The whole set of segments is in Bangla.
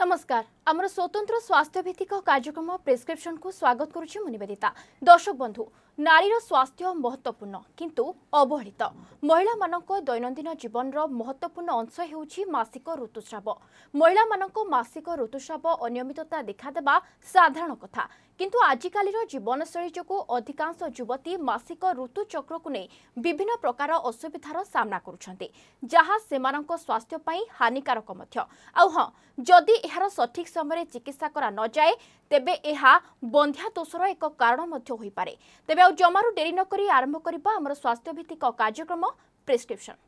नमस्कार আমার স্বতন্ত্র স্বাস্থ্য ভিত্তিক কার্যক্রম প্রেসক্রিপশন কু স্বাগত করছি মু নিবেদিতা দর্শক বন্ধু নারীর স্বাস্থ্য মহত্বপূর্ণ কিন্তু অবহেলিত মহিলা মানক দৈনন্দিন জীবনর মহত্বপূর্ণ অংশ হেউচি মাসিক ঋতুস্রাব মহিলা মানক মাসিক ঋতুস্রাব অনিয়মিততা দেখা দেবা সাধারণ কথা কিন্তু আজিকালির জীবনশৈলী যোগ অধিকাংশ যুবতী মাসিক ঋতুচক্রক নেই বিভিন্ন প্রকার অসুবিধার সামনা করছেন যা সেমান স্বাস্থ্য পাই হানিকারক মধ্য আহ যদি এর সঠিক ସମୟରେ ଚିକିତ୍ସା କରା ନଯାଏ ତେବେ ଏହା ବନ୍ଧ୍ୟାତୋଷର ଏକ କାରଣ ମଧ୍ୟ ହୋଇପାରେ ତେବେ ଆଉ ଜମାରୁ ଡେରି ନ କରି ଆରମ୍ଭ କରିବା ଆମର ସ୍ୱାସ୍ଥ୍ୟଭିତ୍ତିକ କାର୍ଯ୍ୟକ୍ରମ ପ୍ରେସ୍କ୍ରିପ୍ସନ୍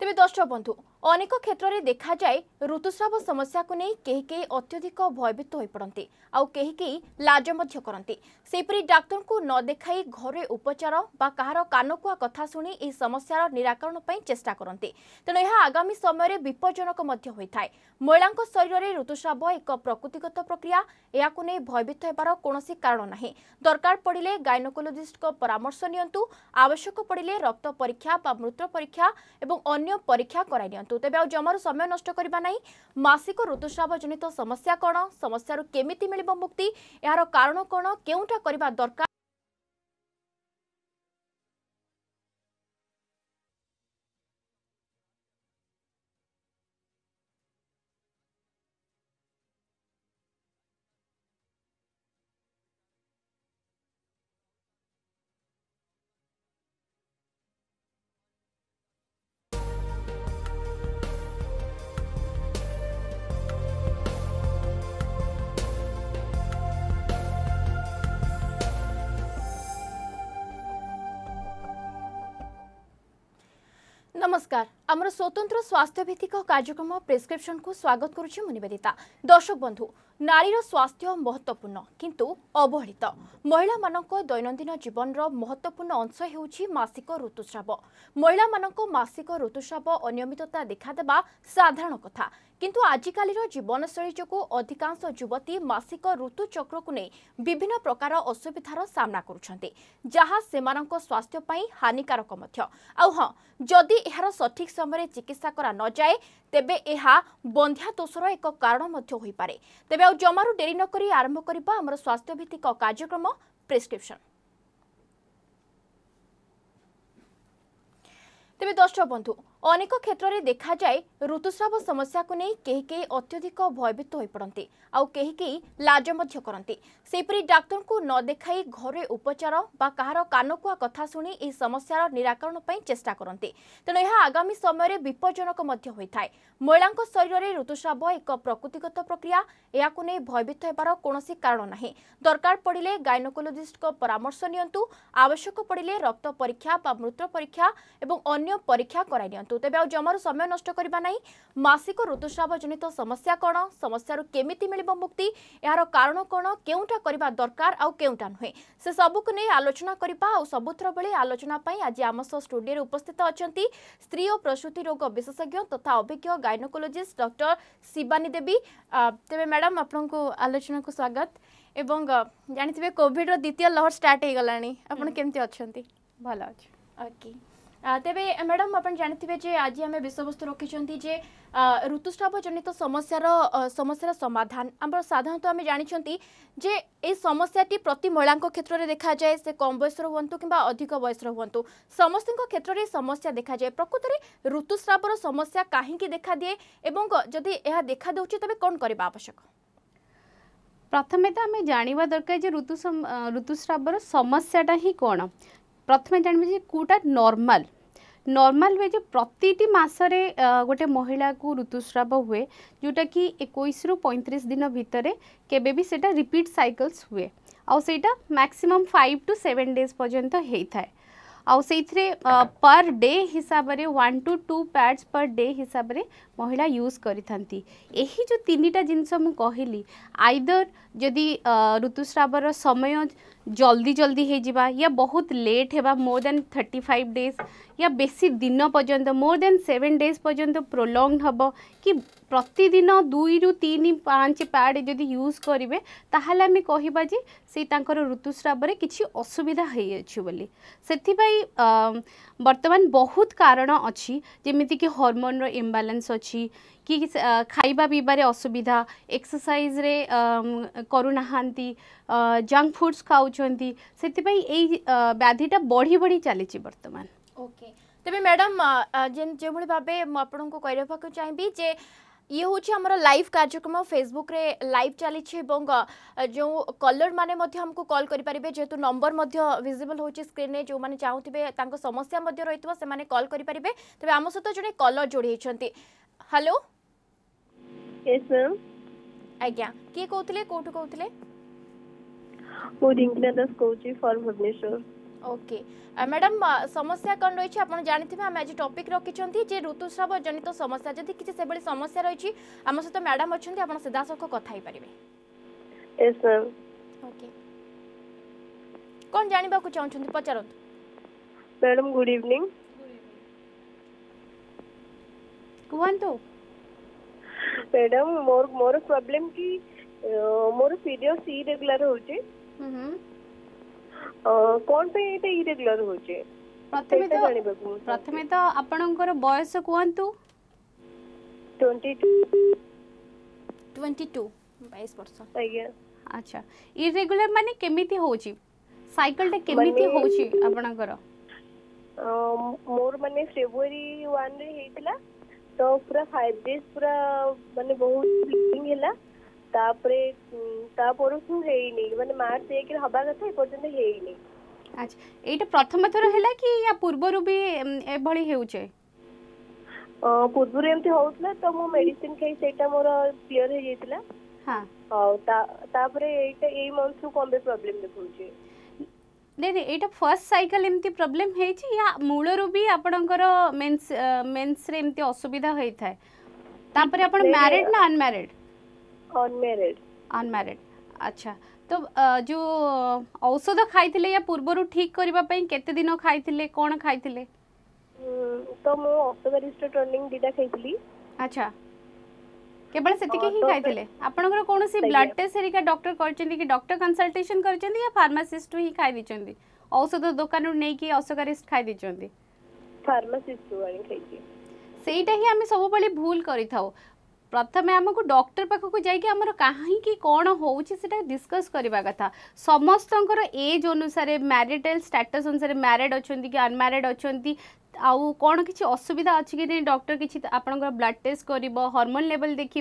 ତେବେ ଦର୍ଶକ ବନ୍ଧୁ ଅନେକ କ୍ଷେତ୍ରରେ ଦେଖାଯାଏ ଋତୁସ୍ରାବ ସମସ୍ୟାକୁ ନେଇ କେହି କେହି ଅତ୍ୟଧିକ ଭୟଭୀତ ହୋଇପଡ଼ନ୍ତି ଆଉ କେହି କେହି ଲାଜ ମଧ୍ୟ କରନ୍ତି ସେହିପରି ଡାକ୍ତରଙ୍କୁ ନ ଦେଖାଇ ଘରେ ଉପଚାର ବା କାହାର କାନକୁଆ କଥା ଶୁଣି ଏହି ସମସ୍ୟାର ନିରାକରଣ ପାଇଁ ଚେଷ୍ଟା କରନ୍ତି ତେଣୁ ଏହା ଆଗାମୀ ସମୟରେ ବିପଜ୍ଜନକ ମଧ୍ୟ ହୋଇଥାଏ ମହିଳାଙ୍କ ଶରୀରରେ ଋତୁସ୍ରାବ ଏକ ପ୍ରକୃତିଗତ ପ୍ରକ୍ରିୟା ଏହାକୁ ନେଇ ଭୟଭୀତ ହେବାର କୌଣସି କାରଣ ନାହିଁ ଦରକାର ପଡ଼ିଲେ ଗାଇନୋକୋଲୋଜିଷ୍ଟଙ୍କ ପରାମର୍ଶ ନିଅନ୍ତୁ ଆବଶ୍ୟକ ପଡ଼ିଲେ ରକ୍ତ ପରୀକ୍ଷା ବା ମୂତ୍ର ପରୀକ୍ଷା ଏବଂ ଅନ୍ୟ ପରୀକ୍ଷା କରାଇ ନିଅନ୍ତୁ କରନ୍ତୁ ତେବେ ଆଉ ଜମାରୁ ସମୟ ନଷ୍ଟ କରିବା ନାହିଁ ମାସିକ ଋତୁସ୍ରାବ ଜନିତ ସମସ୍ୟା କ'ଣ ସମସ୍ୟାରୁ କେମିତି ମିଳିବ ମୁକ୍ତି ଏହାର କାରଣ କ'ଣ କେଉଁଟା କରିବା ଦରକାର নমস্কার আমার স্বতন্ত্র স্বাস্থ্যভিত্তিক কার্যক্রম প্রেসক্রিপশন কু স্বাগত করছি মু নিবেদিতা দর্শক বন্ধু নারীর স্বাস্থ্য মহত্বপূর্ণ কিন্তু অবহেলিত মহিলা দৈনন্দিন জীবনর মহত্বপূর্ণ অংশ হেউচি মাসিক ঋতুস্রাব মহিলা মাসিক ঋতুস্রাব অনিয়মিততা দেখাদেবা সাধারণ কথা କିନ୍ତୁ ଆଜିକାଲିର ଜୀବନଶୈଳୀ ଯୋଗୁଁ ଅଧିକାଂଶ ଯୁବତୀ ମାସିକ ଋତୁଚକ୍ରକୁ ନେଇ ବିଭିନ୍ନ ପ୍ରକାର ଅସୁବିଧାର ସାମ୍ନା କରୁଛନ୍ତି ଯାହା ସେମାନଙ୍କ ସ୍ୱାସ୍ଥ୍ୟ ପାଇଁ ହାନିକାରକ ମଧ୍ୟ ଆଉ ହଁ ଯଦି ଏହାର ସଠିକ୍ ସମୟରେ ଚିକିତ୍ସା କରା ନଯାଏ ତେବେ ଏହା ବନ୍ଧ୍ୟାତୋଷର ଏକ କାରଣ ମଧ୍ୟ ହୋଇପାରେ ତେବେ ଆଉ ଜମାରୁ ଡେରି ନକରି ଆରମ୍ଭ କରିବା ଆମର ସ୍ୱାସ୍ଥ୍ୟଭିତ୍ତିକ କାର୍ଯ୍ୟକ୍ରମ ପ୍ରେସ୍କ୍ରିପ୍ସନ୍ ଅନେକ କ୍ଷେତ୍ରରେ ଦେଖାଯାଏ ଋତୁସ୍ରାବ ସମସ୍ୟାକୁ ନେଇ କେହି କେହି ଅତ୍ୟଧିକ ଭୟଭୀତ ହୋଇପଡ଼ନ୍ତି ଆଉ କେହି କେହି ଲାଜ ମଧ୍ୟ କରନ୍ତି ସେହିପରି ଡାକ୍ତରଙ୍କୁ ନ ଦେଖାଇ ଘରେ ଉପଚାର ବା କାହାର କାନକୁଆ କଥା ଶୁଣି ଏହି ସମସ୍ୟାର ନିରାକରଣ ପାଇଁ ଚେଷ୍ଟା କରନ୍ତି ତେଣୁ ଏହା ଆଗାମୀ ସମୟରେ ବିପଜ୍ଜନକ ମଧ୍ୟ ହୋଇଥାଏ ମହିଳାଙ୍କ ଶରୀରରେ ଋତୁସ୍ରାବ ଏକ ପ୍ରକୃତିଗତ ପ୍ରକ୍ରିୟା ଏହାକୁ ନେଇ ଭୟଭୀତ ହେବାର କୌଣସି କାରଣ ନାହିଁ ଦରକାର ପଡ଼ିଲେ ଗାଇନୋକୋଲୋଜିଷ୍ଟଙ୍କ ପରାମର୍ଶ ନିଅନ୍ତୁ ଆବଶ୍ୟକ ପଡ଼ିଲେ ରକ୍ତ ପରୀକ୍ଷା ବା ମୂତ୍ର ପରୀକ୍ଷା ଏବଂ ଅନ୍ୟ ପରୀକ୍ଷା କରାଇ ନିଅନ୍ତୁ କରନ୍ତୁ ତେବେ ଆଉ ଜମାରୁ ସମୟ ନଷ୍ଟ କରିବା ନାହିଁ ମାସିକ ଋତୁସ୍ରାବ ଜନିତ ସମସ୍ୟା କ'ଣ ସମସ୍ୟାରୁ କେମିତି ମିଳିବ ମୁକ୍ତି ଏହାର କାରଣ କ'ଣ କେଉଁଟା କରିବା ଦରକାର ଆଉ କେଉଁଟା ନୁହେଁ ସେ ସବୁକୁ ନେଇ ଆଲୋଚନା କରିବା ଆଉ ସବୁଥର ବେଳେ ଆଲୋଚନା ପାଇଁ ଆଜି ଆମ ସହ ଷ୍ଟୁଡିଓରେ ଉପସ୍ଥିତ ଅଛନ୍ତି ସ୍ତ୍ରୀ ଓ ପ୍ରସୂତି ରୋଗ ବିଶେଷଜ୍ଞ ତଥା ଅଭିଜ୍ଞ ଗାଇନୋକୋଲୋଜିଷ୍ଟ ଡକ୍ଟର ଶିବାନୀ ଦେବୀ ତେବେ ମ୍ୟାଡ଼ାମ୍ ଆପଣଙ୍କୁ ଆଲୋଚନାକୁ ସ୍ୱାଗତ ଏବଂ ଜାଣିଥିବେ କୋଭିଡ଼ର ଦ୍ୱିତୀୟ ଲହର ଷ୍ଟାର୍ଟ ହେଇଗଲାଣି ଆପଣ କେମିତି ଅଛନ୍ତି ଭଲ ଅଛି ଓକେ তেবে ম্যাডাম আপনার জাঁথিবে যে আজ আমি বিষয়বস্তু রক্ষিছেন যে ঋতুস্রাবজনিত সমস্যার সমস্যার সমাধান আমার সাধারণত আমি জাঁচান যে এই সমস্যাটি প্রতি মহিলা ক্ষেত্রে দেখা যায় সে কম বয়সর হুম কিংবা অধিক বয়সর হুম সমস্ত ক্ষেত্রে এই সমস্যা দেখা যায় প্রকৃতরে ঋতুস্রাবর সমস্যা কাহিকি দেখা দিয়ে এবং যদি এ দেখা দেউছে তবে কম করা আবশ্যক প্রথমে তো আমি জাঁয়া দরকার যে ঋতু ঋতুস্রাবর সমস্যাটা হি কোণ প্রথমে জানবে যে কোটা নর্মাল নর্মাল ওয়ে যে প্রতিটি মাসরে গোটে মহিলাকে ঋতুস্রাব হুয়ে যেটা কি একুশ রু পঁয়ত্রিশ দিন ভিতরে কেবে বি সেটা রিপিট সাইকলস হুয়ে আইটা maximum five to seven days পর্যন্ত হয়ে থাকে आईथे पर डे हिसाब से one to two pads per day हिसाब से महिला यूज करनी जिनस मुझे आईदर जदि ऋतुस्रावर समय जल्दी जल्दी हो जा बहुत लेट है more than thirty five days या बेसी दिन पर्यटन मोर देन सेवेन डेज पर्यटन प्रोलंग हम कि প্রতিদিন দুইরু তিন পাঁচ প্যাড যদি ইউজ করবে তাহলে আমি কহবা যে সেই তাঁর ঋতুস্রাবরে কিছু অসুবিধা হয়েছে বলে সেপাই বর্তমান বহুত কারণ অছি যেমিতিকি হরমোনর ইমবালান্স অছি কি খাইবা পিইবারে অসুবিধা এক্সরসাইজরে করুনাহান্তি জঙ্ক ফুডস খাওছেন সেপাই এই ব্যাধিটা বড়ি বড়ি চালিছি বর্তমান ওকে তবে ম্যাডাম যেভাবে ভাবে আপনার কহিবাকে চাইবি যে ଇଏ ହେଉଛି ଆମର ଲାଇଭ୍ କାର୍ଯ୍ୟକ୍ରମ ଫେସବୁକ୍ରେ ଲାଇଭ୍ ଚାଲିଛି ଏବଂ ଯେଉଁ କଲର୍ ମାନେ ମଧ୍ୟ ଆମକୁ କଲ୍ କରିପାରିବେ ଯେହେତୁ ନମ୍ବର ମଧ୍ୟ ଭିଜିବଲ୍ ହେଉଛି ସ୍କ୍ରିନ୍ରେ ଯେଉଁମାନେ ଚାହୁଁଥିବେ ତାଙ୍କ ସମସ୍ୟା ମଧ୍ୟ ରହିଥିବ ସେମାନେ କଲ୍ କରିପାରିବେ ତେବେ ଆମ ସହିତ ଜଣେ କଲର୍ ଯୋଡ଼ି ହେଇଛନ୍ତି ହ୍ୟାଲୋ ଆଜ୍ଞା କିଏ କହୁଥିଲେ କୋଉଠୁ କହୁଥିଲେ ମୁଁ ରିଙ୍କିନା ଦାସ କହୁଛି for Bhubaneswar okay madam uh, uh, সমস্যা কম রয়েছে আপনার জাঁথিবে আমি আজ টপিক রকিছেন যে ঋতুস্রাব জনিত সমস্যা যদি কিছু সেভাবে সমস্যা রয়েছে আমার সহ ম্যাডাম অনেক আপনার সিধাসলখ কথা হইপারে ওকে কোন জাঁয়া চাহুন পচারতু ম্যাডাম গুড ইভিনিং କୁହନ୍ତୁ ମ୍ୟାଡାମ ମୋର ମୋର ପ୍ରୋବ୍ଲେମ କି ମୋର ପିରିୟଡ ଇରେଗୁଲାର ହଉଛି କଣ ପାଇଁ ଏଇଟା ଇରେଗୁଲାର ହଉଛି ପ୍ରଥମେ ତ ପ୍ରଥମେ ତ ଆପଣଙ୍କର ବୟସ କୁହନ୍ତୁ 22 22 22 ବର୍ଷ ଆଜ୍ଞା ଆଚ୍ଛା ଇରେଗୁଲାର ମାନେ କେମିତି ହଉଛି ସାଇକେଲଟା କେମିତି ହଉଛି ଆପଣଙ୍କର ମୋର ମାନେ ଫେବୃଆରୀ 1 ରେ ହେଇଥିଲା ତ ପୁରା 5 ଡେଜ ପୁରା ମାନେ ବହୁତ ବ୍ଲିଡ଼ିଂ ହେଲା ତାପରେ ତା ପରଠୁ ହେଇନି ମାନେ ମାର୍ଚ୍ଚ ଏକରେ ହବା କଥା ଏପର୍ଯ୍ୟନ୍ତ ହେଇନି ଆଚ୍ଛା ଏଇଟା ପ୍ରଥମ ଥର ହେଲା କି ୟା ପୂର୍ବରୁ ବି ଏଭଳି ହେଉଛେ ପୂର୍ବରୁ ଏମିତି ହଉଥିଲା ତ ମୁଁ ମେଡିସିନ ଖାଇ ସେଇଟା ମୋର କ୍ଲିୟର ହେଇଯାଇଥିଲା ହଉ ତାପରେ ଏଇଟା ଏଇ ମନ୍ଥରୁ କଣ ପାଇଁ ପ୍ରୋବ୍ଲେମ ଦେଖଉଛି ନାଇଁ ନାଇଁ ଏଇଟା ଫର୍ଷ୍ଟ ସାଇକେଲ ଏମିତି ପ୍ରୋବ୍ଲେମ୍ ହେଇଛି ୟା ମୂଳରୁ ବି ଆପଣଙ୍କର ମେନ୍ସ ମେନ୍ସରେ ଏମିତି ଅସୁବିଧା ହୋଇଥାଏ ତାପରେ ଆପଣ ମ୍ୟାରେଡ୍ ନା ଅନମ୍ୟାରେଡ୍ ଅନମ୍ୟାରେଡ୍ ଅନମ୍ୟାରେଡ୍ ଆଚ୍ଛା ତ ଯୋଉ ଔଷଧ ଖାଇଥିଲେ ୟା ପୂର୍ବରୁ ଠିକ୍ କରିବା ପାଇଁ କେତେ ଦିନ ଖାଇଥିଲେ କ'ଣ ଖାଇଥିଲେ ତ ମୁଁ ଅକ୍ଟୋବରିଷ୍ଟ ଟ୍ରେନିଂ ଦିଟା ଖାଇଥିଲି ଆଚ୍ଛା କେବଳ ସେତିକି ହିଁ ଖାଇଥିଲେ ଆପଣଙ୍କର କୌଣସି ବ୍ଲଡ ଟେଷ୍ଟ ହେରିକା ଡକ୍ଟର କରିଛନ୍ତି କି ଡକ୍ଟର କନସଲଟେସନ କରିଛନ୍ତି ୟା ଫାର୍ମାସିଷ୍ଟରୁ ହିଁ ଖାଇ ଦେଇଛନ୍ତି ଔଷଧ ଦୋକାନରୁ ନେଇକି ଅଶୋକାରିଷ୍ଟ ଖାଇ ଦେଇଛନ୍ତି ଫାର୍ମାସିଷ୍ଟରୁ ଆଣି ଖାଇଛି ସେଇଟା ହିଁ ଆମେ ସବୁବେଳେ ଭୁଲ କରିଥାଉ प्रथम आम आमको डक्टर पाखक जामर कहीं कौन हो डकस कथा समस्त एज अनुसार मैरिटाल स्टाटस अनुसार म्यारेड अच्छा कि अनम्यारिड अच्छा आउ कौन किसी असुविधा अच्छी कि नहीं डॉक्टर किसी आपण ब्लड टेस्ट कर हरमोन लेवल देख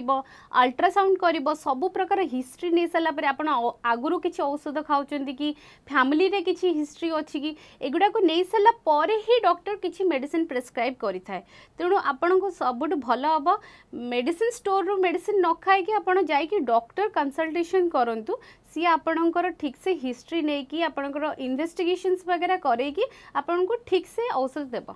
अल्ट्रासाउंड कर सब प्रकार हिस्ट्री नहीं सारापर आप आगुरी किसी औषध खाऊँ कि फैमिली में किसी हिस्ट्री अच्छी कि एगुड़ा नहीं सारापर ही डक्टर किसी मेडिसिन प्रेसक्राइब करें तेणु आपण सब भल हम मेडिसीन स्टोर रु मेडिसिन न खाई कि आप जा डर कनसल्टेसन करूँ सी आपणकर ठीक से हिस्ट्री नहीं कि आपंकर इनभेस्टिगेसन वगैरह करी ठीक से औषध देव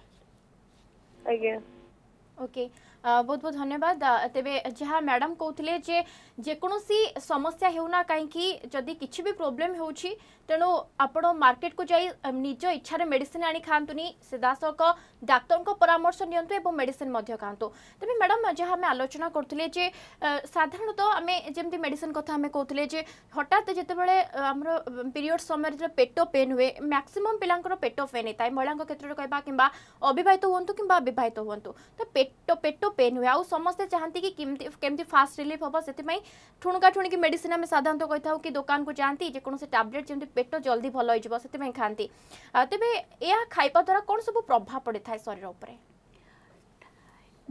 ओके बहुत बहुत धन्यवाद तेरे जहाँ मैडम कहते जेकोसी समस्या होना कहीं जदि किसी भी प्रोब्लेम होती ᱛᱮᱱᱩ আপনᱚ ᱢᱟᱨᱠᱮᱴ ᱠᱚ ᱡᱟᱭ ᱱᱤᱡᱚ ᱤᱪᱷᱟᱨᱮ ᱢᱮᱰᱤᱥᱤᱱ ᱟᱹᱱᱤ ᱠᱷᱟᱱᱛᱩᱱᱤ ᱥᱮᱫᱟᱥᱚᱠᱚ ᱰᱟᱠᱴᱚᱨ ᱠᱚ ᱯᱟᱨᱟᱢᱚᱨᱥᱚ ᱱᱤᱭᱚᱱᱛᱮ ᱮᱵᱚ ᱢᱮᱰᱤᱥᱤᱱ ᱢᱚᱫᱷᱭᱟ ᱠᱷᱟᱱᱛᱩ ᱛᱮᱵᱤ ᱢᱮᱰᱟᱢ ᱡᱟᱦᱟᱸ ᱢᱮ ᱟᱞᱚᱪᱟᱱᱟ ᱠᱚᱨᱛᱩᱞᱮ ᱡᱮ ᱥᱟᱫᱷᱟᱨᱚᱱᱛᱚ ᱟᱢᱮ ᱡᱮᱢᱛᱤ ᱢᱮᱰᱤᱥᱤᱱ ᱠᱚᱛᱷᱟ ᱟᱢᱮ ᱠᱚᱛᱷᱩᱞᱮ ᱡᱮ ᱦᱚᱴᱟᱛ ᱡᱮᱛᱮ ᱵᱮᱲᱮ ᱟᱢᱨᱚ ᱯᱤᱨᱤᱭᱚᱰ ᱥᱚᱢᱚᱭᱨᱮ পেট জলদি ভাল হয়ে যাব সেপাই খাঁতি তেমনি এ খাইবা দ্বারা কোণ সব প্রভাব পড়ে থাকে শরীর উপরে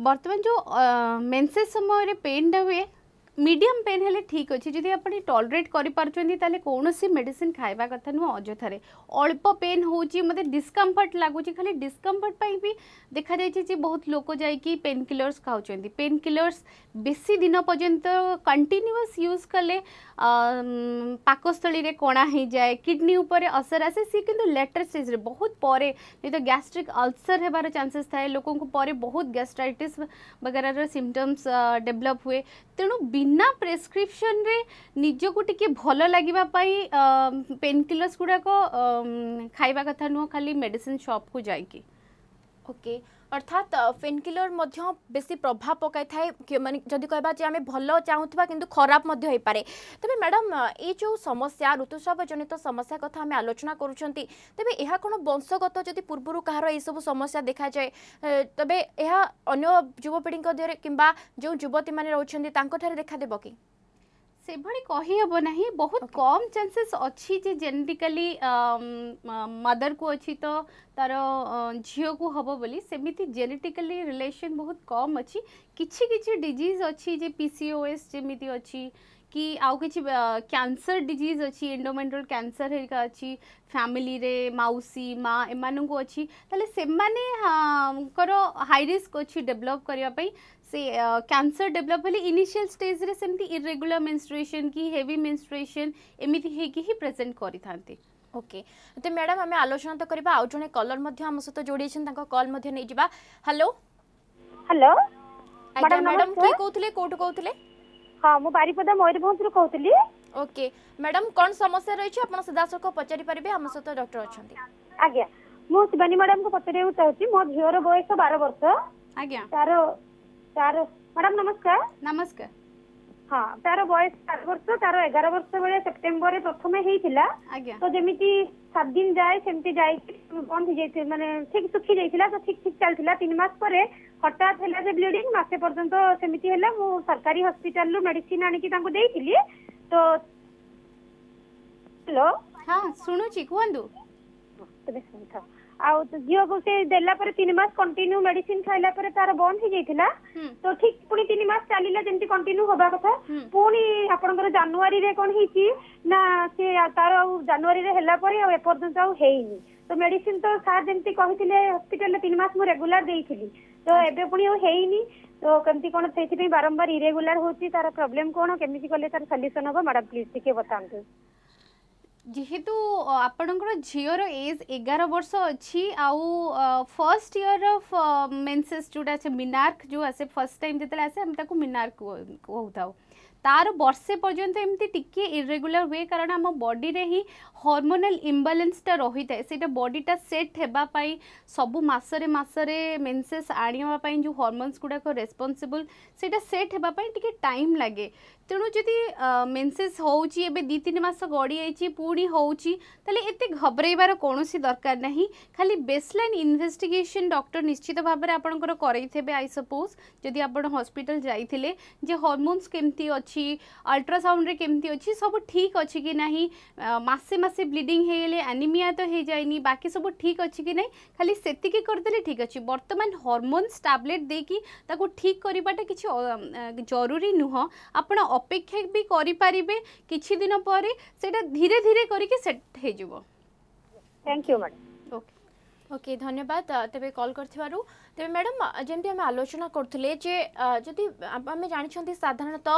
বর্তমান যে মেনসেস সময় পেনটা হুয়ে মিডিয়াম পেন হলে ঠিক অছি যদি আপনি টলরেট করে পারছেন তাহলে কোণী মেডিসিন খাইবা কথা নুহ অযথার অল্প পেন হচ্ছে মতো ডিসকম্ফর্ট লাগুচি খালি ডিসকম্ফর্ট পাই বি দেখা যাই যে বহুত লোক যাই পেন কিলর্স খাওছেন পেন কিলর্স বেশি দিন পর্যন্ত কন্টিনিউস ইউজ কলে পাকস্থলীরে কণা হয়ে যায় কিডনি উপরে অসর আসে সি কিন্তু লেটের স্টেজে বহুত পরে नहीं तो गैस्ट्रिक अल्सर होबार चांसेस थाए लोकों को बहुत गैस्ट्राइटिस वगैरह सिम्पटम्स डेभलप हुए तेणु बिना प्रेस्क्रिप्शन रे निज को टी भल लगवापी पेनकिलर्स गुड़ाक खावा कथा नुह खाली मेडिसिन शॉप को जाके ओके okay. অর্থাৎ ফেনকিলর মধ্য বেশি প্রভাব পকাই থাকে মানে যদি কহবা যে আমি ভাল চাহুবা কিন্তু খারাপ মধ্য হইপারে তবে ম্যাডাম এই যে সমস্যা ঋতুস্রাব জনিত সমস্যা কথা আমি আলোচনা করছেন তবে এহা কোন বংশগত যদি পূর্বর কাহার এইসব সমস্যা দেখা যায় তবে এহা অন্য যুবপিঢ়ি দেহরে কিংবা যে যুবতী মানে রয়েছেন তাঠার দেখা দেব কি से भाई कहीहब बहुत okay. कम चांसेस अच्छी जे जेनेटिकली मदर को अच्छी तो तार झील को हम बोली सेमती जेनेटिकली रिलेशन बहुत कम अच्छी कि डीज अच्छी जे पीसीओएस जमी अच्छी कि आउ कि कैंसर डिजीज अच्छी एंडोमेट्रल कैंसर हेरिका अच्छी फैमिली रे माउसी माँ एम अच्छी तेल से हाई रिस्क अच्छी डेवलप करने से କ୍ୟାନ୍ସର ଡେଭଲପ୍ ହେଲେ ଇନିସିଆଲ୍ ଷ୍ଟେଜ୍ରେ ସେମିତି ଇରେଗୁଲାର ମେନ୍ସଟ୍ରୁଏସନ୍ କି ହେଭି ମେନ୍ସଟ୍ରୁଏସନ୍ ଏମିତି ହେଇକି ହିଁ ପ୍ରେଜେଣ୍ଟ କରିଥାନ୍ତି ଓକେ ତ ମ୍ୟାଡ଼ାମ୍ ଆମେ ଆଲୋଚନା ତ କରିବା ଆଉ ଜଣେ କଲର୍ ମଧ୍ୟ ଆମ ସହିତ ଯୋଡ଼ିଛନ୍ତି ତାଙ୍କ କଲ୍ ମଧ୍ୟ ନେଇଯିବା ହ୍ୟାଲୋ ହ୍ୟାଲୋ ଆଜ୍ଞା ମ୍ୟାଡ଼ାମ୍ କିଏ କହୁଥିଲେ କୋଉଠୁ କହୁଥିଲେ ହଁ ମୁଁ ବାରିପଦା ମୟୂରଭଞ୍ଜରୁ କହୁଥିଲି ଓକେ ମ୍ୟାଡ଼ାମ୍ କ'ଣ ସମସ୍ୟା ରହିଛି ଆପଣ ସିଧାସଳଖ ପଚାରି ପାରିବେ ଆମ ସହିତ ଡକ୍ଟର ଅଛନ୍ତି ଆଜ୍ଞା ମୁଁ ଶିବାନୀ ମ୍ୟାଡ଼ାମ୍ଙ୍କୁ ପଚାରିବାକୁ ଚାହୁଁଛି ମୋ ଝିଅର ବୟସ ବାର ବର୍ଷ ଆଜ୍ଞା ତାର তার ম্যাডাম নমস্কার নমস্কার হ্যাঁ তার বয়স চার বর্ষ তার এগার বর্ষ বেড়ে সেপ্টেম্বরে প্রথমে হয়েছিল তো যেমিতি সাত দিন যায় সেমতি যাই বন্ধ হয়ে মানে ঠিক শুখি যাইছিল তো ঠিক ঠিক চালিছিল তিন মাস পরে হঠাৎ হেলা যে ব্লিডিং মাসে পর্যন্ত সেমিতি হেলা মু সরকারি হসপিটাল রু মেডিসিন আনিকি তাঙ্কু দেইছিলি তো হ্যালো হ্যাঁ শুনুছি কুহন্তু তুমি শুনথাও ଆଉ ଝିଅକୁ ସେ ଦେଲା ପରେ ତିନି ମାସ କଣ୍ଟିନ୍ୟୁ ମେଡିସିନ ଖାଇଲା ପରେ ତାର ବନ୍ଦ ହେଇଯାଇଥିଲା ତ ଠିକ ପୁଣି ତିନି ମାସ ଚାଲିଲା ଯେମିତି କଣ୍ଟିନ୍ୟୁ ହବା କଥା ପୁଣି ଆପଣଙ୍କର ଜାନୁଆରୀରେ କଣ ହେଇଛି ନା ସେ ତାର ଆଉ ଜାନୁଆରୀରେ ହେଲା ପରେ ଆଉ ଏପର୍ଯ୍ୟନ୍ତ ଆଉ ହେଇନି ତ ମେଡିସିନ ତ ସାର୍ ଯେମିତି କହିଥିଲେ ହସ୍ପିଟାଲରେ ତିନି ମାସ ମୁଁ ରେଗୁଲାର ଦେଇଥିଲି ତ ଏବେ ପୁଣି ଆଉ ହେଇନି ତ କେମିତି କଣ ସେଇଥିପାଇଁ ବାରମ୍ବାର ଇରେଗୁଲାର ହଉଛି ତାର ପ୍ରୋବ୍ଲେମ କଣ କେମିତି କଲେ ତାର ସଲ୍ୟୁସନ ହବ ମ୍ୟାଡାମ ପ୍ଲିଜ ଟିକେ ବତାନ୍ତୁ যেহেতু আপনার ঝিওর এজ এগার বর্ষ অছি আউ ফার্স্ট ইয়ার অফ মেনসেস যেটা আছে মিনার্ক যে আসে ফার্স্ট টাইম যেতে আসে আমি তাকে মিনার্ক কৌথাও তার বর্ষে পর্যন্ত এমতি টিকি ইরেগুলার হুয়ে কারণ আম বডিরে হি হরমোনাল ইম্বালেন্সটা রহিথায়ে সেটা বডিটা সেট হওয়া পাই সবু মাসরে মাসরে মেনসেস আনিবা পাই যে হরমোনস গুড়াক রেসপন্সিবল সেটা সেট হওয়া পাই টিকে টাইম লাগে তেমন যদি মেনসেস হচ্ছে এবে দুই তিন মাস গড়ি যাই পুঁ হচ্ছে তাহলে এতে ঘবরাইবার কৌশি দরকার না খালি বেসলাইন ইনভেস্টিগেসন ডক্টর নিশ্চিত ভাবে আপনার করাইবে আই সপোজ যদি আপনার হসপিটাল যাই যে হরমোনস কমিটি অছি আল্ট্রাসাউন্ডে কমিটি অছি সব ঠিক অছি কি না মাসে মাসে ব্লিডিং হয়ে গেলে আনিমিয়া তো হয়ে যায়নি বাকি সব ঠিক অছি কি না খালি সেতিকি করেদেলে ঠিক অছি বর্তমান হরমোনস ট্যাবলেট দিয়ে তাকে ঠিক করাটা কিছু জরুরি নুহ আপনার অপেক্ষা বি করে কিছু দিন পরে সেটা ধীরে ধীরে করিকি সেট হয়ে যাব thank you madam okay okay ধন্যবাদ তবে কল করথিবারু তবে ম্যাডাম যেমতি আমি আলোচনা করুলে যে যদি আমি জাঁচান সাধারণত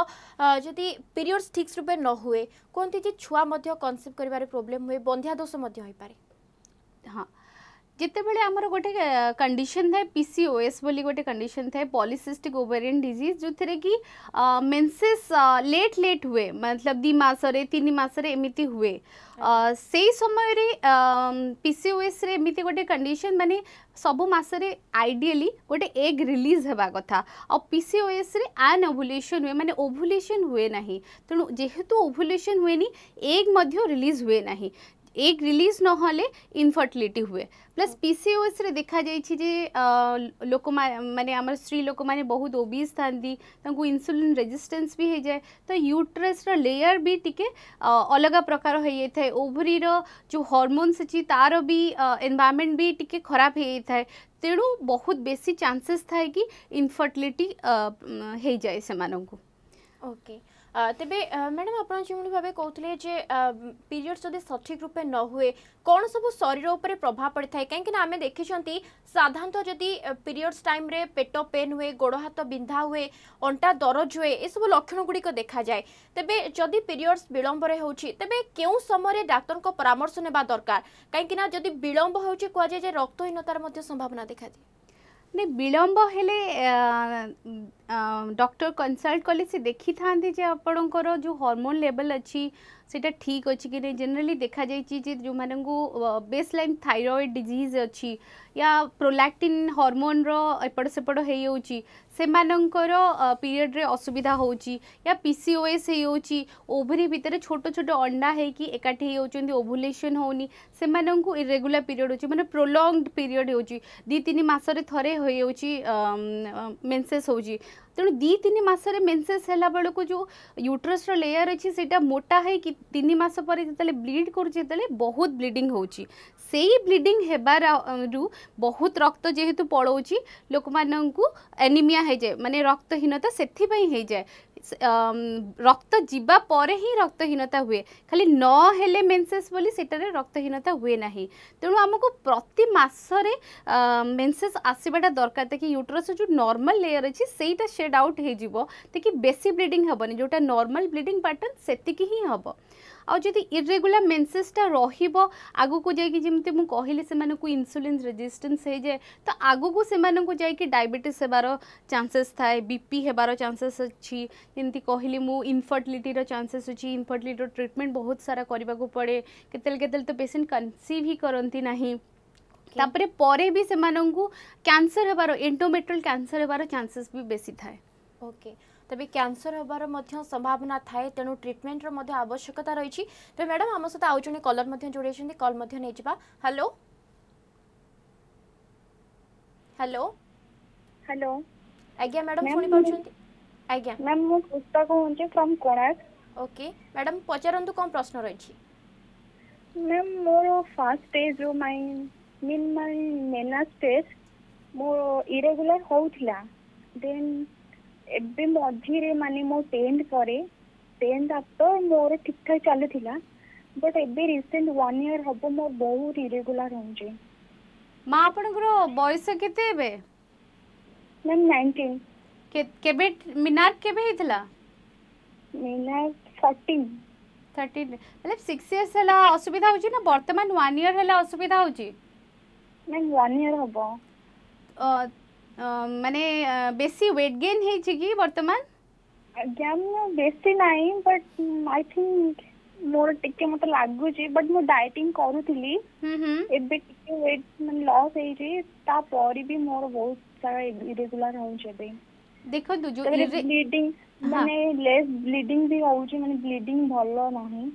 যদি পিরিয়ডস ঠিক রূপে ন হুয়ে কুহতি যে ছুয়া মধ্য কনসেপ্ট করবার প্রোবলেম হুয়ে বন্ধ্যাদোষ মধ্য হয়ে পারে হ্যাঁ जितेबले आमर गोटे कंडीशन थाए पीसीओएस बोली गोटे कंडीशन थाए पॉलीसिस्टिक ओवेरियन डिजीज जो थरे कि मेंसेस लेट लेट हुए मतलब दी मास रे तीनी मास रे एमिति हुए सेई समय रे पीसीओएस रे एमिति गोटे कंडीशन माने सब मास रे आइडियली गोटे एग रिलीज हेबा कथा और पीसीओएस रे अन ओवुलेशन हुए माने ओवुलेशन हुए नहीं तनु जेहेतु ओवुलेशन हुए नी एग मध्य रिलीज हुए नहीं एक रिलीज ना इनफर्टिलिटी हुए प्लस पीसीओएस रे देखा जा लोक मान आम स्त्री लोक मैंने बहुत ओबिज था इन्सुलिन रेजिस्टेंस भी हो जाए तो यूट्रस लेयर भी टी अलग प्रकार हो जाए ओभरीर जो हरमोन्स अच्छी तार भी एनवायरमेंट भी टी खराब हो जाए तेणु बहुत बेसी चांसेस था कि इनफर्टिलिटी हो जाए से ओके okay. তেবে ম্যাডাম আপনার যেভাবে কৌলে যে পিরিয়ড যদি সঠিক রূপে ন হুয়ে কোণ সবু শরীর উপরে প্রভাব পড়ে থাকে কিন্তু আমি দেখিছেন সাধারণত যদি পিরিয়ডস টাইমে পেট পেন হুয়ে গোড় হাত বিন্ধা হুয়ে অন্টা দরজ হুয়ে এসব লক্ষণগুড়ি দেখা যায় তেবে যদি পিরিয়ডস বিলম্বরে হচ্ছে তেবে কেউ সময় ডাক্তার পরামর্শ নেওয়া দরকার কিনা যদি বিলম্ব হচ্ছে কুয়া যায় যে রক্তহীনতার সম্ভাবনা দেখা যায় ମାନେ ବିଳମ୍ବ ହେଲେ ଡକ୍ଟର କନସଲ୍ଟ କଲେ ସେ ଦେଖିଥାନ୍ତି ଯେ ଆପଣଙ୍କର ଯେଉଁ ହର୍ମୋନ୍ ଲେବଲ୍ ଅଛି সেটা ঠিক অছি কি না জেনারেলি দেখা যাই যে যে বেস লাইন থাইরয়েড ডিজিজ অছি या प्रोलाक्टिन हर्मोन रपट सेपट हो ସେମାନଙ୍କର ପିରିୟଡ଼ରେ ଅସୁବିଧା ହେଉଛି ୟା ପି ସି ଓ ଏସ୍ ହେଇଯାଉଛି ଓଭରି ଭିତରେ ଛୋଟ ଛୋଟ ଅଣ୍ଡା ହେଇକି ଏକାଠି ହେଇଯାଉଛନ୍ତି ଓଭୁଲେସନ୍ ହେଉନି ସେମାନଙ୍କୁ ଇରେଗୁଲାର ପିରିୟଡ଼ ହେଉଛି ମାନେ ପ୍ରୋଲଙ୍ଗଡ୍ ପିରିୟଡ଼ ହେଉଛି ଦୁଇ ତିନି ମାସରେ ଥରେ ହେଇଯାଉଛି ମେନ୍ସେସ୍ ହେଉଛି ତେଣୁ ଦୁଇ ତିନି ମାସରେ ମେନ୍ସେସ୍ ହେଲା ବେଳକୁ ଯେଉଁ ୟୁଟ୍ରସ୍ର ଲେୟାର୍ ଅଛି ସେଇଟା ମୋଟା ହେଇକି ତିନି ମାସ ପରେ ଯେତେବେଳେ ବ୍ଲିଡ୍ କରୁଛି ସେତେବେଳେ ବହୁତ ବ୍ଲିଡ଼ିଂ ହେଉଛି ସେଇ ବ୍ଲିଡ଼ିଂ ହେବାରୁ ବହୁତ ରକ୍ତ ଯେହେତୁ ପଳାଉଛି ଲୋକମାନଙ୍କୁ ଏନିମିଆ ହେଇଯାଏ ମାନେ ରକ୍ତହୀନତା ସେଥିପାଇଁ ହେଇଯାଏ রক্ত যা পরে হি রক্তহীনতা হুয়ে খালি নহলে মেনসেস বলে সেটার রক্তহীনতা হুয়ে না তেমন আমি প্রতি মাসরে মেনসেস আসবাটা দরকার দেখি ইউটরস যে নর্মাল লেয়ার অছি সেইটা সেড আউট হয়ে যাব দেখি বেশি ব্লিডিং হবনি যেটা নর্মাল ব্লিডিং প্যাটর্ন সেতিকি হি হব आदि इरेगुला मेनसेसटा रगक जामी कहली इनसुलीन रेजिटेन्स हो जाए तो आगू से मैं डायबेट होबार चानसेस थाए बीपी होबार चानसेस अच्छी जमी कहली मुझे इनफर्टिलिटर चानसेस अच्छी इनफर्टिलिटर ट्रिटमेंट बहुत सारा करवाक पड़े के तो पेसेंट कनसीव ही करती ना तापर भी से क्या होबार एंडोमेट्रल कैंसर होबार चानसेस भी बेसी थाए ओके okay. তবে ক্যান্সর হবার সম্ভাবনা থাকে তেমন ট্রিটমেন্টর আবশ্যকতা রয়েছে তবে ম্যাডাম আমার সহ আউ জন কলর যোড়াই কল নিয়ে যা হ্যালো হ্যালো হ্যালো আজ্ঞা ম্যাডাম শুনি পাচ্ছেন আজ্ঞা ম্যাম মু পুষ্পা কোঞ্চে ফ্রম কোণার্ক ওকে ম্যাডাম পচারন্তু কোন প্রশ্ন রয়েছে ম্যাম মোর ফার্স্ট স্টেজ রো মাই মিন মাই মেনা স্টেজ মোর ইরেগুলার হউতলা দেন ଏବେ ମଝିରେ ମାନେ ମୋ ଟେନ୍ଥ ପରେ ଟେନ୍ଥ ଆଫ୍ଟର ମୋର ଠିକ୍ଠାକ୍ ଚାଲିଥିଲା ବଟ୍ ଏବେ ରିସେଣ୍ଟ ୱାନ୍ ଇୟର୍ ହବ ମୋ ବହୁତ ଇରେଗୁଲାର ହେଉଛି ମା ଆପଣଙ୍କର ବୟସ କେତେ ଏବେ ମ୍ୟାମ୍ ନାଇନଟିନ୍ କେବେ ମିନାର କେବେ ହେଇଥିଲା ମିନାର ଫର୍ଟିନ୍ থার্টিন মানে ସିକ୍ସ ଇୟର୍ସ ହେଲା ଅସୁବିଧା ହେଉଛି ନା ବର୍ତ୍ତମାନ ୱାନ୍ ଇୟର୍ ହେଲା ଅସୁବିଧା ହେଉଛି ମ୍ୟାମ୍ ୱାନ୍ ଇୟର୍ হব ମାନେ ବେଶୀ ୱେଟ୍ ଗେନ୍ ହେଇଛି କି ବର୍ତ୍ତମାନ ଆଜ୍ଞା ମୁଁ ବେଶୀ ନାହିଁ ବଟ୍ ଆଇ ଥିଙ୍କ ମୋର ଟିକେ ମତେ ଲାଗୁଛି ବଟ୍ ମୁଁ ଡାଏଟିଂ କରୁଥିଲି ଏବେ ଟିକେ ୱେଟ୍ ମାନେ ଲସ୍ ହେଇଛି ତାପରେ ବି ମୋର ବହୁତ ସାରା ଇରେଗୁଲାର ହଉଛି ଏବେ ଦେଖନ୍ତୁ ଯୋଉ ବ୍ଲିଡିଂ ମାନେ ଲେସ୍ ବ୍ଲିଡିଂ ବି ହଉଛି ମାନେ ବ୍ଲିଡିଂ ଭଲ ନାହିଁ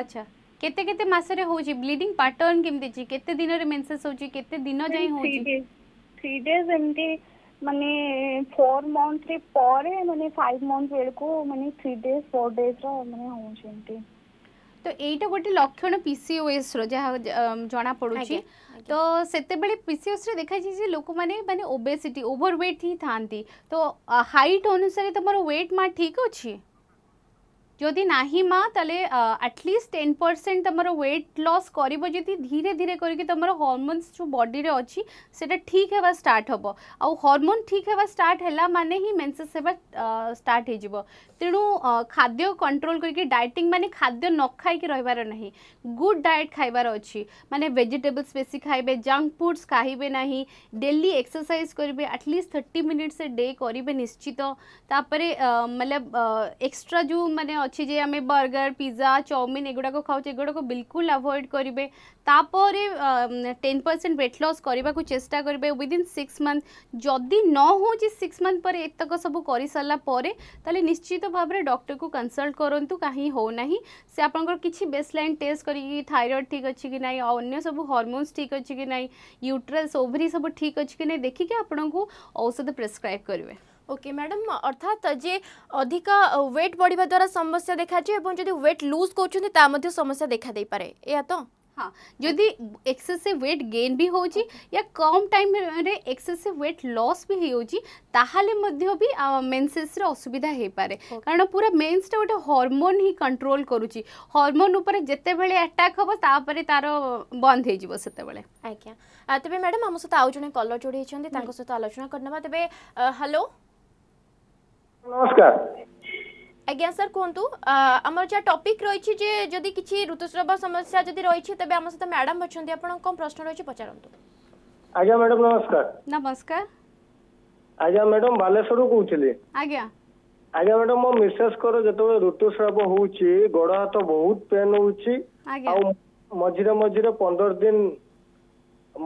ଆଚ୍ଛା କେତେ କେତେ ମାସରେ ହଉଛି ବ୍ଲିଡିଂ ପାଟର୍ନ କେମିତି ଅଛି କେତେ ଦିନରେ ମେନ୍ସେସ୍ ହଉଛି କେତେ ଦିନ ଯାଏ ହଉଛି 3 ଡେଜ୍ 3 ଡେଜ୍ ଏମିତି মানে ফোর ମନ୍ଥ ରେ ପରେ ମାନେ ଫାଇଭ ମନ୍ଥ ବେଳକୁ ମାନେ ଥ୍ରୀ ଡେଜ୍ ଫୋର୍ ଡେଜ୍ ର ମାନେ ହଉଛନ୍ତି ତ ଏଇଟା ଗୋଟେ ଲକ୍ଷଣ ପିସିଓଏସ୍ ର ଯାହା ଜଣା ପଡୁଛି ତ ସେତେବେଳେ ପିସିଓଏସ୍ ରେ ଦେଖାଯାଏ ଯେ ଲୋକମାନେ ମାନେ ଓବେସିଟି ଓଭର ୱେଟ୍ ହିଁ ଥାନ୍ତି ତ ହାଇଟ୍ ଅନୁସାରେ ତମର ୱେଟ୍ ମା ଠିକ୍ ଅଛି जदि ना माँ ते आटलिस्ट टेन परसेंट तुम व्वेट लस कर धीरे धीरे करमर हरमोन्स जो बडी अच्छी से ठीक होगा स्टार्ट हम आउ हरमोन ठीक होगा स्टार्ट है मान ही मेनसेस स्टार्ट ତେଣୁ ଖାଦ୍ୟ କଣ୍ଟ୍ରୋଲ୍ କରିକି ଡାଏଟିଂ ମାନେ ଖାଦ୍ୟ ନ ଖାଇକି ରହିବାର ନାହିଁ ଗୁଡ୍ ଡାଏଟ୍ ଖାଇବାର ଅଛି ମାନେ ଭେଜିଟେବଲ୍ସ ବେଶୀ ଖାଇବେ ଜଙ୍କ ଫୁଡ଼୍ସ ଖାଇବେ ନାହିଁ ଡେଲି ଏକ୍ସରସାଇଜ୍ କରିବେ ଆଟଲିଷ୍ଟ ଥାର୍ଟି ମିନିଟ୍ସ ଡେ କରିବେ ନିଶ୍ଚିତ ତାପରେ ମତଲବ ଏକ୍ସଟ୍ରା ଯେଉଁ ମାନେ ଅଛି ଯେ ଆମେ ବର୍ଗର ପିଜ୍ଜା ଚାଉମିନ୍ ଏଗୁଡ଼ାକ ଖାଉଛେ ଏଗୁଡ଼ାକ ବିଲକୁଲ ଆଭଏଡ଼ କରିବେ ତାପରେ ଟେନ୍ ପରସେଣ୍ଟ ୱେଟ୍ ଲସ୍ କରିବାକୁ ଚେଷ୍ଟା କରିବେ ୱିଦିନ୍ ସିକ୍ସ ମନ୍ଥ ଯଦି ନ ହେଉଛି ସିକ୍ସ ମନ୍ଥ ପରେ ଏତକ ସବୁ କରିସାରିଲା ପରେ ତାହେଲେ ନିଶ୍ଚିତ भाव में डक्टर को कनसल्ट करूँ कहीं होना से आपंकर किसी लाइन टेस्ट कर थायरएड ठीक अच्छे कि ना अन्य सब हरमोन्स ठीक अच्छे कि ना यूट्रेस ओभरी सब ठीक अच्छे कि ना देखिकी आप औषध प्रेसक्राइब करेंगे ओके मैडम अर्थात जे अधिक वेट बढ़ा द्वारा समस्या देखा যায় এবং वेट लूज कर समस्या देखा दे সমস্যা या तो ହଁ ଯଦି ଏକ୍ସେସିଭ୍ ୱେଟ୍ ଗେନ୍ ବି ହେଉଛି ୟା କମ୍ ଟାଇମ୍ରେ ଏକ୍ସେସିଭ୍ ୱେଟ୍ ଲସ୍ ବି ହେଇଯାଉଛି ତାହେଲେ ମଧ୍ୟ ବି ମେନ୍ସେସ୍ରେ ଅସୁବିଧା ହେଇପାରେ କାରଣ ପୁରା ମେନ୍ସଟା ଗୋଟେ ହର୍ମୋନ୍ ହିଁ କଣ୍ଟ୍ରୋଲ୍ କରୁଛି ହର୍ମୋନ୍ ଉପରେ ଯେତେବେଳେ ଆଟାକ୍ ହେବ ତାପରେ ତାର ବନ୍ଦ ହେଇଯିବ ସେତେବେଳେ ଆଜ୍ଞା ତେବେ ମ୍ୟାଡ଼ାମ୍ ଆମ ସହିତ ଆଉ ଜଣେ କଲର୍ ଯୋଡ଼ି ହେଇଛନ୍ତି ତାଙ୍କ ସହିତ ଆଲୋଚନା କରିନେବା ତେବେ ହ୍ୟାଲୋ ନମସ୍କାର আজ্ঞা স্যার কুহতু আমার যা টপিক রয়েছে যে যদি কিছু ঋতুস্রাব সমস্যা যদি রয়েছে তবে আমার সাথে ম্যাডাম অনেক আপনার কম প্রশ্ন রয়েছে পচারন্তু আজ্ঞা ম্যাডাম নমস্কার নমস্কার আজ্ঞা ম্যাডাম বালেশ্বরু কହୁଥିଲି আজ্ঞা আজ্ঞা ম্যাডাম মো মিসেসଙ୍କର ଯେତେବେଳେ ଋତୁସ୍ରାବ ହଉଛି ଗୋଡ଼ ହାତ ବହୁତ ପେନ୍ ହଉଛି ଆଉ ମଝିରେ ମଝିରେ ପନ୍ଦର ଦିନ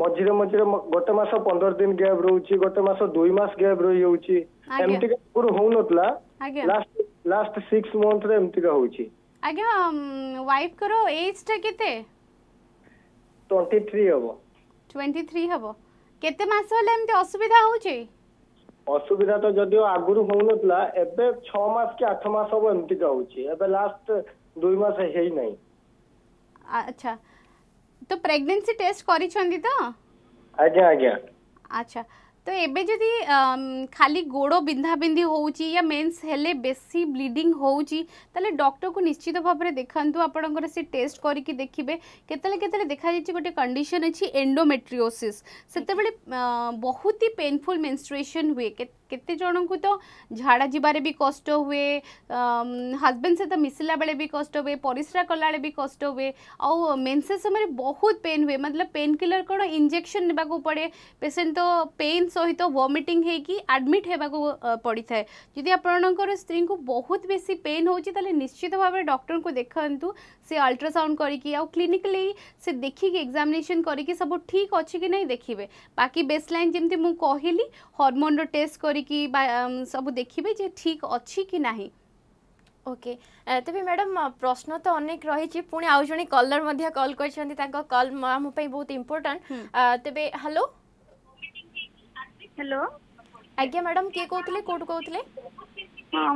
ମଝିରେ ମଝିରେ ଗୋଟେ ମାସ ପନ୍ଦର ଦିନ ଗ୍ୟାପ୍ ରହୁଛି ଗୋଟେ ମାସ ଦୁଇ ମାସ ଗ୍ୟାପ୍ ରହିଯାଉଛି ଏମିତି ଆଗରୁ ହଉନଥିଲା ଲାଷ୍ଟ ଲାଷ୍ଟ 6 ମନ୍ଥ ରେ ଏମିତିକା ହଉଛି ଆଜ୍ଞା ୱାଇଫ କର ଏଜ୍ ଟା କେତେ 23 ଟ୍ୱେଣ୍ଟି ଥ୍ରୀ ହବ କେତେ ମାସ ହେଲେ ଏମିତି ଅସୁବିଧା ହଉଛି ଅସୁବିଧା ତ ଯଦିଓ ଆଗରୁ ହଉନଥିଲା ଏବେ ଛଅ ମାସ କି ଆଠ ମାସ ହବ ଏମିତିକା ହଉଛି ଏବେ ଲାଷ୍ଟ ଦୁଇ ମାସ ହେଇନାହିଁ ନାହିଁ ଆଚ୍ଛା ତ ପ୍ରେଗନେନ୍ସି ଟେଷ୍ଟ କରିଛନ୍ତି ତ ଆଜ୍ଞା ଆଜ୍ଞା ଆଚ୍ଛା তো এবে যদি খালি গোড় বিন্ধাবিন্ধি হচ্ছে ইয়া মেন্স হলে বেশি ব্লিডিং হচ্ছে তাহলে ডক্টরকে নিশ্চিত ভাবে দেখাতু আপনার সে টেস্ট করিকি দেখবে কেতলে কেতলে দেখা যাচ্ছে গোটে কন্ডিশন আছে এন্ডোমেট্রিওসিস সেতবে বহুত হি পেনফুল মেনস্ট্রুয়েসন হুয়ে କେତେ ଜଣଙ୍କୁ ତ ଝାଡ଼ା ଯିବାରେ ବି କଷ୍ଟ ହୁଏ ହଜବେଣ୍ଡ ସହିତ ମିଶିଲା ବେଳେ ବି କଷ୍ଟ ହୁଏ ପରିସ୍ରା କଲାବେଳେ ବି କଷ୍ଟ ହୁଏ ଆଉ ମେନ୍ସେସ୍ ସମୟରେ ବହୁତ ପେନ୍ ହୁଏ ମତଲବ ପେନ୍ କିଲର୍ କ'ଣ ଇଞ୍ଜେକ୍ସନ୍ ନେବାକୁ ପଡ଼େ ପେସେଣ୍ଟ ତ ପେନ୍ ସହିତ ଭମିଟିଂ ହେଇକି ଆଡ଼ମିଟ୍ ହେବାକୁ ପଡ଼ିଥାଏ ଯଦି ଆପଣଙ୍କର ସ୍ତ୍ରୀଙ୍କୁ ବହୁତ ବେଶୀ ପେନ୍ ହେଉଛି ତାହେଲେ ନିଶ୍ଚିତ ଭାବେ ଡକ୍ଟରଙ୍କୁ ଦେଖାନ୍ତୁ ସେ ଅଲ୍ଟ୍ରାସାଉଣ୍ଡ କରିକି ଆଉ କ୍ଲିନିକାଲି ସେ ଦେଖିକି ଏକ୍ଜାମିନେସନ୍ କରିକି ସବୁ ଠିକ୍ ଅଛି କି ନାହିଁ ଦେଖିବେ ବାକି ବେସ୍ ଲାଇନ୍ ଯେମିତି ମୁଁ କହିଲି ହର୍ମୋନ୍ର ଟେଷ୍ଟ କରି করিকি বা সব দেখিবে যে ঠিক অছি কি নাহি ওকে তেবে ম্যাডাম প্রশ্ন তো অনেক রয়েছে পুনি আউ জনে কলর মধ্যে কল করছেন তাঙ্ক কল আম পাই বহুত ইম্পর্টেন্ট তেবে হ্যালো হ্যালো আজ্ঞা ম্যাডাম কে কହୁଥିଲେ কোটু কହୁଥିଲେ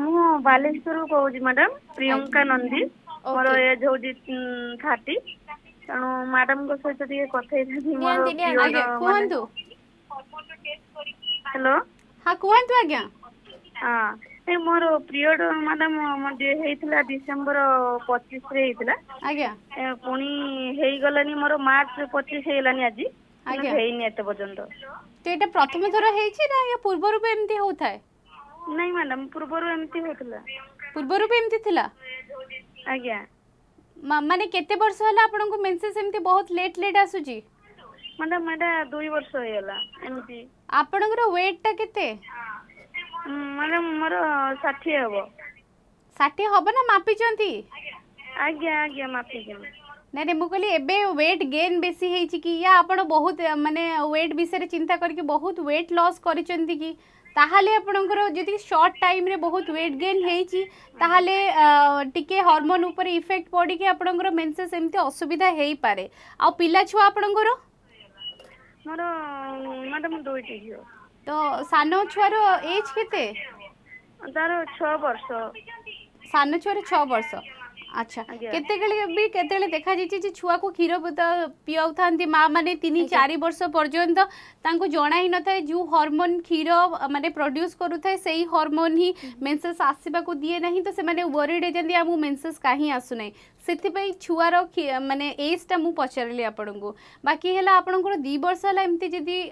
ମୁଁ ବାଲେଶ୍ୱରରୁ କହୁଛି ମ୍ୟାଡାମ୍ ପ୍ରିୟଙ୍କା ନନ୍ଦୀ ମୋର ଏଜ୍ ହେଉଛି ଥାର୍ଟି ତେଣୁ ମ୍ୟାଡାମଙ୍କ ସହିତ ଟିକେ କଥା ହେଇଥାନ୍ତି ହ୍ୟାଲୋ ହଁ କୁହନ୍ତୁ ଆଜ୍ଞା ହଁ ମୋର ପିରିୟଡ ମ୍ୟାଡାମ ହେଇଥିଲା ଡିସେମ୍ବର ପଚିଶରେ ହେଇଥିଲା ଆଜ୍ଞା ପୁଣି ହେଇଗଲାନି ମୋର ମାର୍ଚ୍ଚ ପଚିଶ ହେଇଗଲାନି ଆଜି ଆଜ୍ଞା ହେଇନି ଏତେ ପର୍ଯ୍ୟନ୍ତ ତ ଏଇଟା ପ୍ରଥମ ଥର ହେଇଛି ନା ୟା ପୂର୍ବରୁ ବି ଏମିତି ହଉଥାଏ ନାଇଁ ମ୍ୟାଡାମ ପୂର୍ବରୁ ଏମିତି ହଉଥିଲା ପୂର୍ବରୁ ବି ଏମିତି ଥିଲା ଆଜ୍ଞା ମାନେ କେତେ ବର୍ଷ ହେଲା ଆପଣଙ୍କୁ ମେନ୍ସେସ୍ ଏମିତି ବହୁତ ଲେଟ୍ ଲେଟ୍ ଆସୁଛି ମ୍ୟାଡାମ ଏଇଟା ଦୁଇ ବର୍ଷ ହେଇଗଲା ଏମିତି ଆପଣଙ୍କର ୱେଟଟା କେତେ ମାନେ ମୋର 60 ହେବ 60 ହେବ ନା ମାପିଛନ୍ତି ଆଜ୍ଞା ଆଜ୍ଞା ମାପିଛନ୍ତି ନାଇଁ ନାଇଁ ମୁଁ କହିଲି ଏବେ ୱେଟ୍ ଗେନ୍ ବେଶୀ ହେଇଛି କି ୟା ଆପଣ ବହୁତ ମାନେ ୱେଟ୍ ବିଷୟରେ ଚିନ୍ତା କରିକି ବହୁତ ୱେଟ୍ ଲସ୍ କରିଛନ୍ତି କି ତାହେଲେ ଆପଣଙ୍କର ଯଦି ସର୍ଟ ଟାଇମ୍ରେ ବହୁତ ୱେଟ୍ ଗେନ୍ ହେଇଛି ତାହେଲେ ଟିକେ ହର୍ମୋନ୍ ଉପରେ ଇଫେକ୍ଟ ପଡ଼ିକି ଆପଣଙ୍କର ମେନ୍ସେସ୍ ଏମିତି ଅସୁବିଧା ହେଇପାରେ ଆଉ ପିଲା ଛୁଆ ଆପଣଙ୍କର ମୋର ମ୍ୟାଡାମ ଦୁଇଟି ଝିଅ ତ ସାନ ଛୁଆର ଏଜ୍ କେତେ ତାର ଛଅ ବର୍ଷ ସାନ ଛୁଆର ଛଅ ବର୍ଷ আচ্ছা কেতবেলে বি কেতবেলে দেখা যাইছে যে ছুয়াকু ক্ষীর পিয়াউ থাকে মা মানে তিন চারি বর্ষ পর্যন্ত তাঁকু জনাই নথায় যে হরমোন ক্ষীর মানে প্রড্যুস করুথায় সেই হরমোন হি মেনসেস আসবাকু দিয়ে না তো সে ওয়ারিড হয়ে যাতে আমি মেনসেস কাহি আসু না से छुआर मानने एजटा मुझे पचारि आपण को बाकी है आपण को वर्ष है जी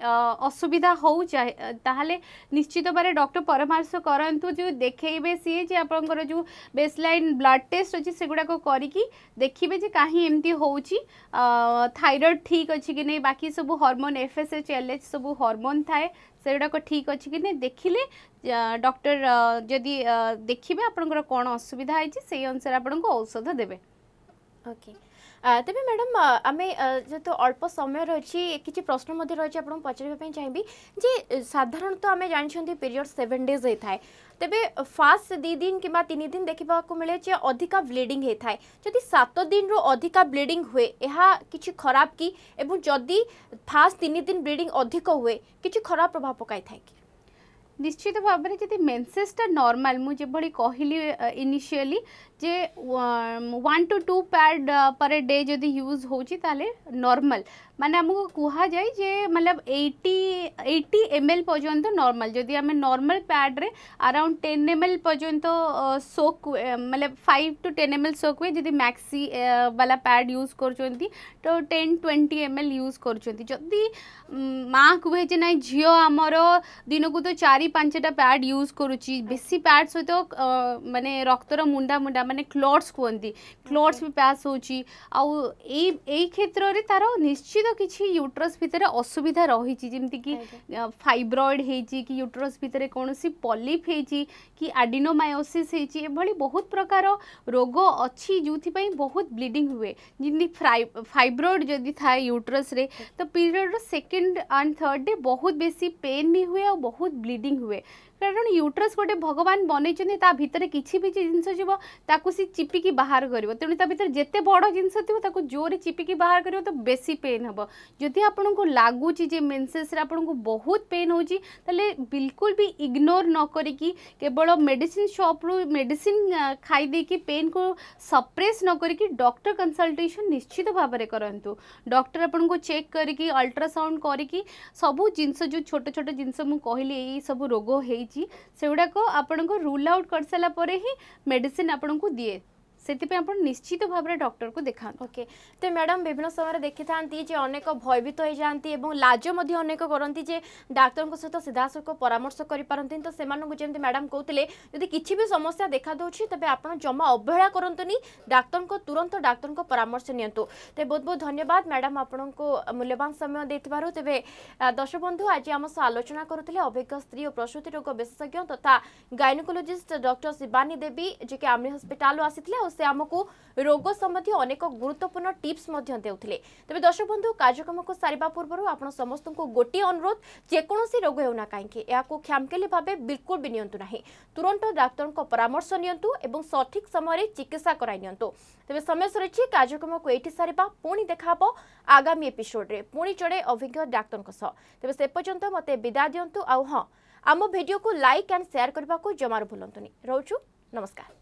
असुविधा हो जाए निश्चित भाव डक्टर परामर्श करूँ जो देखे सीए जो आप जो बेसलैन ब्लड टेस्ट अच्छे से गुड़ाक कर देखिए कहीं एमती हो थरएड ठीक अच्छे कि नहीं बाकी सब hormone F S H L H सब हरमोन थाए से गुड़ाक ठीक अच्छे कि नहीं देखिले डक्टर जदि देखिए आपण असुविधा होती से अनुसार आपको औषध देवे ওকে ତେବେ ମ୍ୟାଡ଼ାମ୍ ଆମେ ଯେହେତୁ ଅଳ୍ପ ସମୟ ରହିଛି କିଛି ପ୍ରଶ୍ନ ମଧ୍ୟ ରହିଛି ଆପଣଙ୍କୁ ପଚାରିବା ପାଇଁ ଚାହିଁବି ଯେ ସାଧାରଣତଃ ଆମେ ଜାଣିଛନ୍ତି ପିରିୟଡ଼ ସେଭେନ୍ ଡେଜ୍ ହୋଇଥାଏ ତେବେ ଫାଷ୍ଟ ଦୁଇ ଦିନ କିମ୍ବା ତିନି ଦିନ ଦେଖିବାକୁ ମିଳେ ଯେ ଅଧିକା ବ୍ଲିଡ଼ିଂ ହୋଇଥାଏ ଯଦି ସାତ ଦିନରୁ ଅଧିକା ବ୍ଲିଡ଼ିଂ ହୁଏ ଏହା କିଛି ଖରାପ କି ଏବଂ ଯଦି ଫାଷ୍ଟ ତିନି ଦିନ ବ୍ଲିଡ଼ିଂ ଅଧିକ ହୁଏ କିଛି ଖରାପ ପ୍ରଭାବ ପକାଇଥାଏ କି ନିଶ୍ଚିତ ଭାବରେ ଯଦି ମେନ୍ସେସ୍ଟା ନର୍ମାଲ୍ ମୁଁ ଯେଭଳି କହିଲି ଇନିସିଆଲି जे one to two pad per day जदि यूज हो नर्माल मान आमको कह जाए जे मतलब 80 एट्टी एम एल पर्यंत नर्माल जदि आम नर्माल पैड्रे आराउंड टेन एम एल पर्यंत सोक मतलब five to ten M L soak हुए जब मैक्सी वाला पैड यूज कर तो ten twenty M L use करदी माँ कहे जे ना झीओ दिन दिनक तो चार पांचटा पैड यूज करुच्ची बेसी पैड सहित मानने रक्तर मुंडा मुंडा मानने क्लड्स कहते क्लड्स भी पैस हो क्षेत्र में तार निश्चित किसी युट्रस भितर असुविधा रही जमीती फाइब्रएड होट्रस भितर कौन पलिफ हो कि आडिनोमायोसीस्टी बहुत प्रकार रोग अच्छी जो बहुत ब्लीडिंग हुए जमी फाइब्रएड जदि था युट्रस तो period second and third day बहुत बेसी पेन भी हुए और बहुत ब्लीडिंग हुए कारण यूट्रस गोटे भगवान बनई भितर कि जिनस जी चिपिकी बाहर कर तेनालीरु जिते बड़ जिनस जोर चिपिकी बाहर कर तो बेसी पेन हम जदि आपको लगुच मेनसेस बहुत पेन हो बिलकुल भी इग्नोर न करवल मेडिसीन सप्रु मेडि खाई पेन को सप्रेस न करी डक्टर कनसल्टेसन निश्चित भाव में करूँ डक्टर आपको चेक करी अल्ट्रासाउंड करी सब जिन जो छोट छोट जिनस मुझे कहली सब रोग हो সেগুড়া আপনার রুল আউট করে সারা পরে হি মেডিসিন আপনার দিয়ে ସେଥିପାଇଁ ଆପଣ ନିଶ୍ଚିତ ଭାବରେ ଡକ୍ଟରକୁ ଦେଖାନ୍ତୁ ଓକେ ତ ମ୍ୟାଡ଼ାମ୍ ବିଭିନ୍ନ ସମୟରେ ଦେଖିଥାନ୍ତି ଯେ ଅନେକ ଭୟଭୀତ ହୋଇଯାଆନ୍ତି ଏବଂ ଲାଜ ମଧ୍ୟ ଅନେକ କରନ୍ତି ଯେ ଡାକ୍ତରଙ୍କ ସହିତ ସିଧାସଳଖ ପରାମର୍ଶ କରିପାରନ୍ତିନି ତ ସେମାନଙ୍କୁ ଯେମିତି ମ୍ୟାଡ଼ାମ୍ କହୁଥିଲେ ଯଦି କିଛି ବି ସମସ୍ୟା ଦେଖାଦେଉଛି ତେବେ ଆପଣ ଜମା ଅବହେଳା କରନ୍ତୁନି ଡାକ୍ତରଙ୍କ ତୁରନ୍ତ ଡାକ୍ତରଙ୍କ ପରାମର୍ଶ ନିଅନ୍ତୁ ତେବେ ବହୁତ ବହୁତ ଧନ୍ୟବାଦ ମ୍ୟାଡ଼ାମ୍ ଆପଣଙ୍କୁ ମୂଲ୍ୟବାନ ସମୟ ଦେଇଥିବାରୁ ତେବେ ଦର୍ଶକ ଆଜି ଆମ ସହ ଆଲୋଚନା କରୁଥିଲେ করুলে ସ୍ତ୍ରୀ ଓ ପ୍ରସୂତି ରୋଗ ବିଶେଷଜ୍ଞ ତଥା ଗାଇନୋକୋଲୋଜିଷ୍ଟ ଡକ୍ଟର ଶିବାନୀ ଦେବୀ দেবী যে কি আমরি হসপিটাল আসিলে ସେ ଆମକୁ ରୋଗ ସମ୍ବନ୍ଧୀୟ ଅନେକ ଗୁରୁତ୍ୱପୂର୍ଣ୍ଣ ଟିପ୍ସ ମଧ୍ୟ ଦେଉଥିଲେ ତେବେ ଦର୍ଶକ ବନ୍ଧୁ କାର୍ଯ୍ୟକ୍ରମକୁ ସାରିବା ପୂର୍ବରୁ ଆପଣ ସମସ୍ତଙ୍କୁ ଗୋଟିଏ ଅନୁରୋଧ ଯେକୌଣସି ରୋଗ ହେଉ ନା କାହିଁକି ଏହାକୁ କ୍ଷାମକେଲି ଭାବେ ବିଲକୁଲ ବି ନିଅନ୍ତୁ ନାହିଁ ତୁରନ୍ତ ଡାକ୍ତରଙ୍କ ପରାମର୍ଶ ନିଅନ୍ତୁ ଏବଂ ସଠିକ୍ ସମୟରେ ଚିକିତ୍ସା କରାଇ ନିଅନ୍ତୁ ତେବେ ସମୟ ସରିଛି କାର୍ଯ୍ୟକ୍ରମକୁ ଏଇଠି ସାରିବା ପୁଣି ଦେଖାହେବ ଆଗାମୀ ଏପିସୋଡ୍ରେ ପୁଣି ଜଣେ ଅଭିଜ୍ଞ ଡାକ୍ତରଙ୍କ ସହ ତେବେ ସେ ପର୍ଯ୍ୟନ୍ତ ମୋତେ ବିଦାୟ ଦିଅନ୍ତୁ ଆଉ ହଁ ଆମ ଭିଡ଼ିଓକୁ ଲାଇକ୍ ଆଣ୍ଡ ସେୟାର କରିବାକୁ ଜମାରୁ ଭୁଲନ୍ତୁନି ରହୁଛୁ ନମସ୍କାର